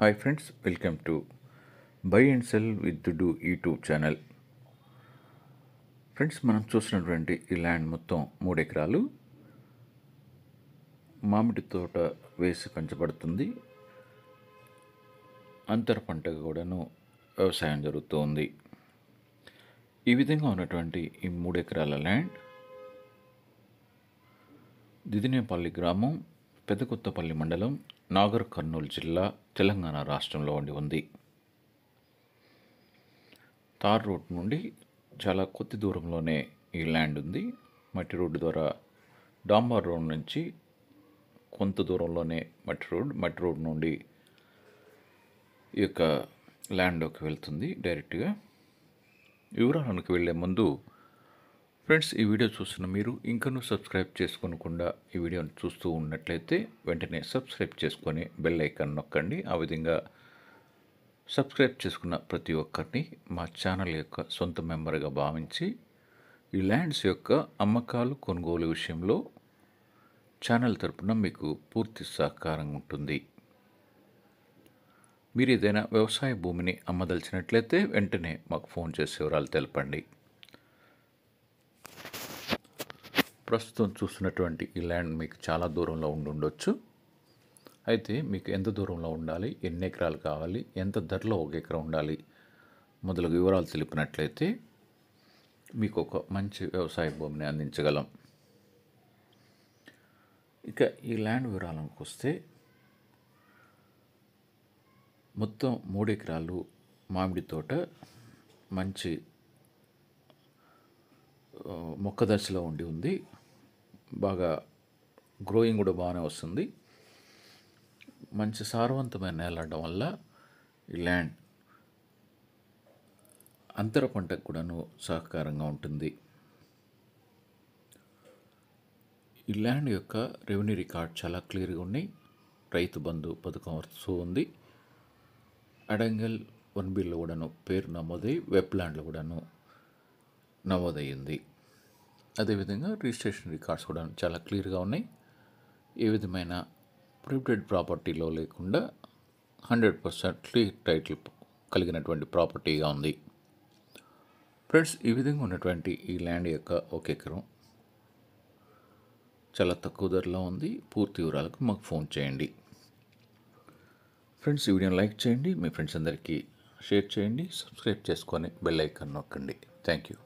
hi friends welcome to buy and sell with డూ YouTube channel friends మనం చూసినటువంటి ఈ ల్యాండ్ మొత్తం మూడు ఎకరాలు మామిడి తోట వేసి పెంచబడుతుంది అంతర పంట కూడాను వ్యవసాయం జరుగుతుంది ఈ విధంగా ఉన్నటువంటి ఈ మూడు ఎకరాల ల్యాండ్ దిదినేపల్లి గ్రామం పెదకొత్తపల్లి మండలం నాగర్ కర్నూలు జిల్లా తెలంగాణ రాష్ట్రంలో ఉండి ఉంది తార్ రోడ్ నుండి చాలా కొద్ది దూరంలోనే ఈ ల్యాండ్ ఉంది మట్టి రోడ్డు ద్వారా డాంబార్ రోడ్ నుంచి కొంత దూరంలోనే మట్టి రోడ్ మట్టి రోడ్ నుండి ఈ యొక్క ల్యాండ్లోకి వెళ్తుంది డైరెక్ట్గా వివరాలకు వెళ్ళే ముందు ఫ్రెండ్స్ ఈ వీడియో చూస్తున్న మీరు ఇంకనూ సబ్స్క్రైబ్ చేసుకోకుండా ఈ వీడియోని చూస్తూ ఉన్నట్లయితే వెంటనే సబ్స్క్రైబ్ చేసుకొని బెల్ ఐకాన్ నొక్కండి ఆ విధంగా సబ్స్క్రైబ్ చేసుకున్న ప్రతి ఒక్కరిని మా ఛానల్ యొక్క సొంత మెంబర్గా భావించి ఈ ల్యాండ్స్ యొక్క అమ్మకాలు కొనుగోలు విషయంలో ఛానల్ తరపున మీకు పూర్తి సహకారం ఉంటుంది మీరు ఏదైనా వ్యవసాయ భూమిని అమ్మదలిచినట్లయితే వెంటనే మాకు ఫోన్ చేసే వివరాలు తెలపండి ప్రస్తుతం చూస్తున్నటువంటి ఈ ల్యాండ్ మీకు చాలా దూరంలో ఉండి ఉండొచ్చు అయితే మీకు ఎంత దూరంలో ఉండాలి ఎన్ని ఎకరాలు కావాలి ఎంత ధరలో ఒక ఎకరం ఉండాలి మొదలగు వివరాలు తెలిపినట్లయితే మీకు ఒక మంచి వ్యవసాయ భూమిని అందించగలం ఇక ఈ ల్యాండ్ వివరాలకు వస్తే మొత్తం మూడు ఎకరాలు మామిడి తోట మంచి మొక్క దశలో ఉండి ఉంది బాగా గ్రోయింగ్ కూడా బాగానే వస్తుంది మంచి సారవంతమైన నేల వల్ల ఈ ల్యాండ్ అంతర పంటకు కూడాను సహకారంగా ఉంటుంది ఈ ల్యాండ్ యొక్క రెవెన్యూ రికార్డ్ చాలా క్లియర్గా ఉన్నాయి రైతు బంధు పథకం వస్తూ ఉంది అడంగల్ వన్ బిల్లో కూడాను పేరు నమోదై వెబ్ ల్యాండ్లో కూడాను నమోదయ్యింది అదేవిధంగా రిజిస్ట్రేషన్ రికార్డ్స్ కూడా చాలా క్లియర్గా ఉన్నాయి ఏ విధమైన ప్రిపేడ్ ప్రాపర్టీలో లేకుండా హండ్రెడ్ పర్సెంట్ క్లియర్ టైటిల్ కలిగినటువంటి ప్రాపర్టీగా ఉంది ఫ్రెండ్స్ ఈ విధంగా ఉన్నటువంటి ఈ ల్యాండ్ యొక్క ఒక ఎకరం చాలా తక్కువ ధరలో ఉంది పూర్తి వివరాలకు మాకు ఫోన్ చేయండి ఫ్రెండ్స్ ఈ వీడియోని లైక్ చేయండి మీ ఫ్రెండ్స్ అందరికీ షేర్ చేయండి సబ్స్క్రైబ్ చేసుకొని బెల్ ఐకాన్ నొక్కండి థ్యాంక్ యూ